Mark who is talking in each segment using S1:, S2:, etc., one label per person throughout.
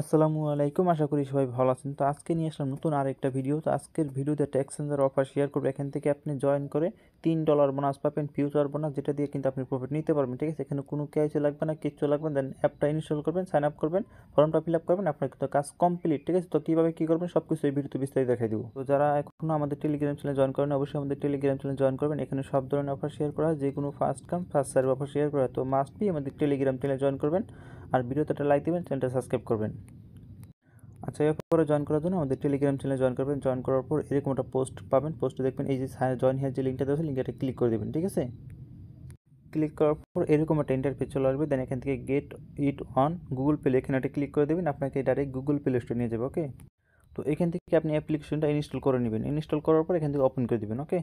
S1: আসসালামু আলাইকুম আশা করি সবাই ভালো আছেন তো আজকে নিয়ে আসলাম নতুন আরেকটা ভিডিও তো আজকের ভিডিওতে ট্যাক্স সেন্সার অফার শেয়ার করবো এখান থেকে আপনি জয়েন করে তিন ডলার বোনাস পাবেন ফিউচার বোনাস যেটা দিয়ে কিন্তু আপনি প্রফিট নিতে পারবেন ঠিক আছে এখানে কোনো ক্যাশে লাগবে না কিচ্ছু লাগবে দেন অ্যাপটা ইনস্টল করবেন সাইন আপ করবেন ফর্মটা ফিল আপ করবেন আপনার কিন্তু কাজ কমপ্লিট ঠিক আছে তো কীভাবে কী করবেন সব কিছু এই ভিডিওতে বিস্তারিত দেখাই দেবো তো যারা এখনও আমাদের টেলিগ্রাম চ্যানেল জয়েন করেন অবশ্যই আমাদের টেলিগ্রাম চ্যানেল জয়েন করবেন এখানে সব ধরনের অফার শেয়ার করা হয় যে কোনো first come first serve offer share করা হয় তো মাস্ট বি আমাদের টেলিগ্রাম চ্যানেল জয়েন করবেন আর ভিডিওতে একটা লাইক দেবেন চ্যানেলটা সাবস্ক্রাইব করবেন আচ্ছা এরপরে জয়েন করার জন্য আমাদের টেলিগ্রাম চ্যানেলে জয়েন করবেন জয়েন করার পর এরকম একটা পোস্ট পাবেন পোস্টে দেখবেন এই যে জয়েন হিয়ার যে লিঙ্কটা দেওয়া লিঙ্কটা ক্লিক করে দেবেন ঠিক আছে ক্লিক করার পর এরকম একটা ইন্টারফেস চলে আসবে দেন এখান থেকে get it on Google Play এখানে একটা ক্লিক করে দেবেন আপনাকে ডাইরেক্ট গুগল প্লে স্টোর নিয়ে যাবে ওকে তো এখান থেকে আপনি অ্যাপ্লিকেশনটা ইনস্টল করে নেবেন ইনস্টল করার পর এখান থেকে ওপেন করে দেবেন ওকে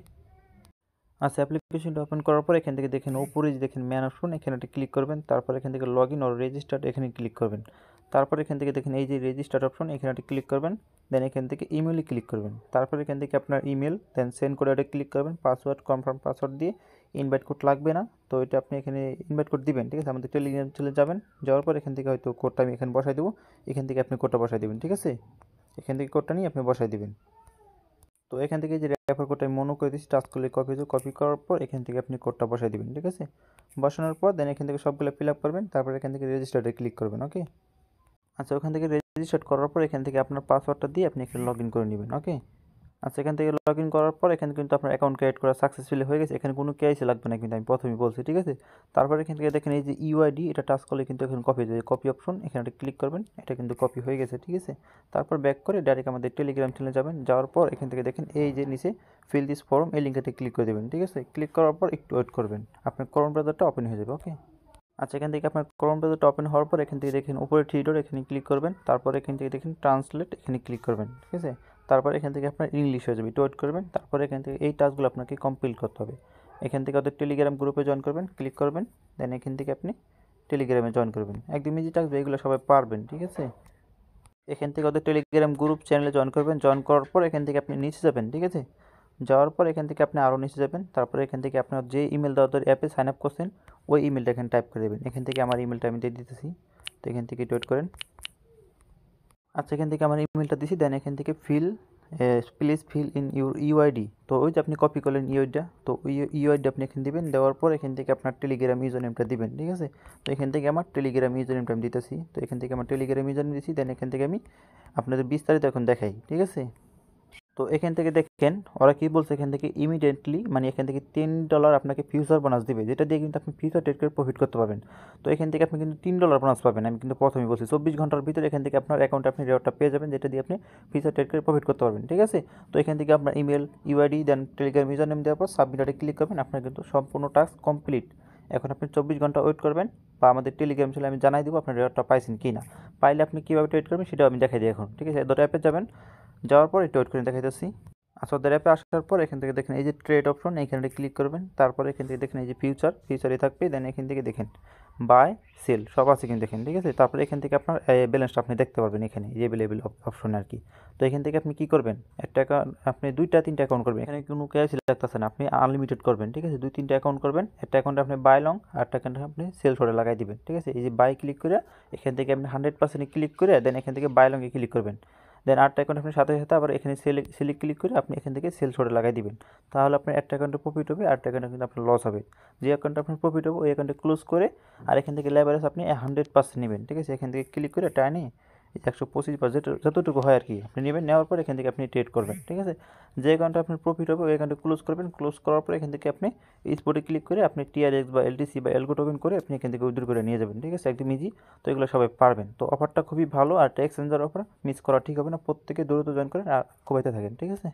S1: আচ্ছা অ্যাপ্লিকেশনটা ওপেন করার পর এখান থেকে দেখেন ওপরে যে দেখেন ম্যান অপশন এখানে একটা ক্লিক করবেন তারপর এখান থেকে লগ ইন ও রেজিস্টার্ড এখানে ক্লিক করবেন তারপর এখান থেকে দেখেন এই যে রেজিস্টার্ড অপশন এখানে একটা ক্লিক করবেন দেন এখান থেকে ইমেলে ক্লিক করবেন তারপর এখান থেকে আপনার ইমেল দেন সেন্ড করে একটা ক্লিক করবেন পাসওয়ার্ড কনফার্ম পাসওয়ার্ড দিয়ে ইনভাইট কোড লাগবে না তো এটা আপনি এখানে ইনভাইট কোড দিবেন ঠিক আছে আমাদের টেলিগ্রাম চলে যাবেন যাওয়ার পর এখান থেকে হয়তো কোডটা আমি এখানে বসাই দেবো এখান থেকে আপনি কোডটা বসাই দেবেন ঠিক আছে এখান থেকে কোডটা নিয়ে আপনি বসাই দেবেন তো এখান থেকে যে রেফার কোডটা আমি মনে করে দিচ্ছি টাচ করলে কপি হয়ে কপি করার পর এখান থেকে আপনি কোডটা বসাই দেবেন ঠিক আছে বসানোর পর দেন এখান থেকে সবগুলো ফিল আপ করবেন তারপর এখান থেকে রেজিস্টারে ক্লিক করবেন ওকে আচ্ছা ওখান থেকে রেজিস্টার করার পর এখান থেকে আপনার পাসওয়ার্ডটা দিয়ে আপনি এখানে লগ ইন করে নেবেন ওকে আচ্ছা এখান থেকে লগ ইন করার পর এখানে কিন্তু আপনার অ্যাকাউন্ট ক্রিয়েট করা সাকসেসফুলি হয়ে গেছে এখানে কোনো কেআইসি লাগবে না কিন্তু আমি প্রথমেই বলছি ঠিক আছে তারপর এখান থেকে দেখেন এই যে ইউআইডি e এটা টাচ করলে কিন্তু এখানে কপি হয়ে কপি অপশন এখানে ক্লিক করবেন এটা কিন্তু কপি হয়ে গেছে ঠিক আছে তারপর ব্যাক করে ডাইরেক্ট আমাদের টেলিগ্রাম চ্যানেলে যাবেন যাওয়ার পর এখান থেকে দেখেন এই যে নিচে ফিল দিস ফর্ম এই লিঙ্কটাতে ক্লিক করে দেবেন ঠিক আছে ক্লিক করার পর একটু ওয়েট করবেন আপনার করম ব্রাদারটা ওপেন হয়ে যাবে ওকে আচ্ছা এখান থেকে আপনার ক্রোম ব্রাদারটা ওপেন হওয়ার পর এখান থেকে দেখেন উপরে থ্রি ডোর এখানে ক্লিক করবেন তারপর এখান থেকে দেখেন ট্রান্সলেট এখানে ক্লিক করবেন ঠিক আছে তারপর এখান থেকে আপনার ইংলিশ হয়ে যাবে একটু ওয়েট করবেন তারপর এখান থেকে এই টাস্কগুলো আপনাকে কমপ্লিট করতে হবে এখান থেকে ওদের টেলিগ্রাম গ্রুপে জয়েন করবেন ক্লিক করবেন দেন এখান থেকে আপনি টেলিগ্রামে জয়েন করবেন একদম ইজি টাস্ক এগুলো সবাই পারবেন ঠিক আছে এখান থেকে ওদের টেলিগ্রাম গ্রুপ চ্যানেলে জয়েন করবেন জয়েন করার পর এখান থেকে আপনি নিচে যাবেন ঠিক আছে যাওয়ার পর এখান থেকে আপনি আরও নিচে যাবেন তারপরে এখান থেকে আপনার যে ইমেল দেওয়া অ্যাপে সাইন আপ করছেন ওই ইমেলটা এখানে টাইপ করে দেবেন এখান থেকে আমার ইমেলটা আমি দিয়ে দিতেছি তো এখান থেকে টোয়েট করেন আচ্ছা এখান থেকে আমার ইমেলটা দিছি দেন এখান থেকে fill please fill in your UID তো ওই যে আপনি কপি করলেন ইউআইডিটা e তো ইউআইডি e আপনি এখানে দেবেন দেওয়ার পর এখান থেকে আপনার টেলিগ্রাম ইউজার নেমটা দেবেন ঠিক আছে তো এখান থেকে আমার টেলিগ্রাম ইউজার নেমটা আমি দিতেছি তো এখান থেকে আমার টেলিগ্রাম ইউজার নেম দিচ্ছি দেন এখান থেকে আমি আপনাদের বিস্তারিত এখন দেখাই ঠিক আছে তো এখান থেকে দেখেন ওরা কী বলছে এখান থেকে ইমিডিয়েটলি মানে এখান থেকে তিন ডলার আপনাকে ফিউচার বোনাস দিবে যেটা দিয়ে কিন্তু আপনি ফিউচার ট্রেড করে প্রফিট করতে পারবেন তো এখান থেকে আপনি কিন্তু তিন ডলার বোনাস পাবেন আমি কিন্তু প্রথমেই বলছি চব্বিশ ঘন্টার ভিতরে এখান থেকে আপনার অ্যাকাউন্টে আপনি রেওয়ার্ডটা পেয়ে যাবেন যেটা দিয়ে আপনি ফিউচার ট্রেড করে প্রফিট করতে পারবেন ঠিক আছে তো এখান থেকে আপনার ইমেল ইউআইডি দেন টেলিগ্রাম ইউজার নেম দেওয়ার পর সাবমিটারে ক্লিক করবেন আপনার কিন্তু সম্পূর্ণ টাস্ক কমপ্লিট এখন আপনি চব্বিশ ঘন্টা ওয়েট করবেন বা আমাদের টেলিগ্রাম ছিল আমি জানাই দেবো আপনার রেওয়ার্ডটা পাইছেন কি না পাইলে আপনি কীভাবে ট্রেড করবেন সেটাও আমি দেখাই দিই এখন ঠিক আছে দুটো অ্যাপে যাবেন যাওয়ার পর একটু ওয়েট করে দেখাইতেছি আসদের আচ্ছা, অ্যাপে আসার পর এখান থেকে দেখেন এই যে ট্রেড অপশন থেকে ক্লিক করবেন তারপর এখান থেকে দেখেন এই যে ফিউচার ফিউচারে থাকবে দেন এখান থেকে দেখেন বাই সেল সব আছে কিন্তু দেখেন ঠিক আছে তারপরে এখান থেকে আপনার ব্যালেন্সটা আপনি দেখতে পারবেন এখানে যে অ্যাভেলেবেল অপশন আর কি তো এখান থেকে আপনি কি করবেন একটা অ্যাকাউন্ট আপনি দুইটা তিনটা অ্যাকাউন্ট করবেন এখানে কোনো ক্যাশ লাগতেছে না আপনি আনলিমিটেড করবেন ঠিক আছে দুই তিনটা অ্যাকাউন্ট করবেন একটা অ্যাকাউন্টে আপনি বাই লং আর একটা অ্যাকাউন্টে আপনি সেল ফোরে লাগাই দিবেন ঠিক আছে এই যে বাই ক্লিক করে এখান থেকে আপনি হান্ড্রেড পার্সেন্টে ক্লিক করে দেন এখান থেকে বাই লংয়ে ক্লিক করবেন দেন আটটা অ্যাকাউন্ট আপনি সাথে সাথে আবার এখানে সেল সেলে ক্লিক করে আপনি এখান থেকে সেল ছোটো লাগাই দিবেন তাহলে আপনার একটা অ্যাকাউন্টে প্রফিট হবে আটটা অ্যাকাউন্টে কিন্তু আপনার লস হবে যে অ্যাকাউন্টে আপনার প্রফিট হবে ওই অ্যাকাউন্টে ক্লোজ করে আর এখান থেকে লেভারেজ আপনি হান্ড্রেড পার্সেন্ট নেবেন ঠিক আছে এখান থেকে ক্লিক করে টানে একশো পঁচিশ বা যেটা যতটুকু হয় আর কি আপনি নেবেন নেওয়ার পর এখান থেকে আপনি ট্রেড করবেন ঠিক আছে যে অ্যাকাউন্টে আপনার প্রফিট হবে ওই অ্যাকাউন্টে ক্লোজ করবেন ক্লোজ করার পর এখান থেকে আপনি স্পোর্টে ক্লিক করে আপনি টিআরএক্স বা এলটিসি বা এলগো টোকেন করে আপনি এখান থেকে উইথড্র করে নিয়ে যাবেন ঠিক আছে একদম ইজি তো এগুলো সবাই পারবেন তো অফারটা খুবই ভালো আর ট্যাক্স এক্সচেঞ্জার অফার মিস করা ঠিক হবে না প্রত্যেকে দ্রুত জয়েন করেন আর কোবাইতে থাকেন ঠিক আছে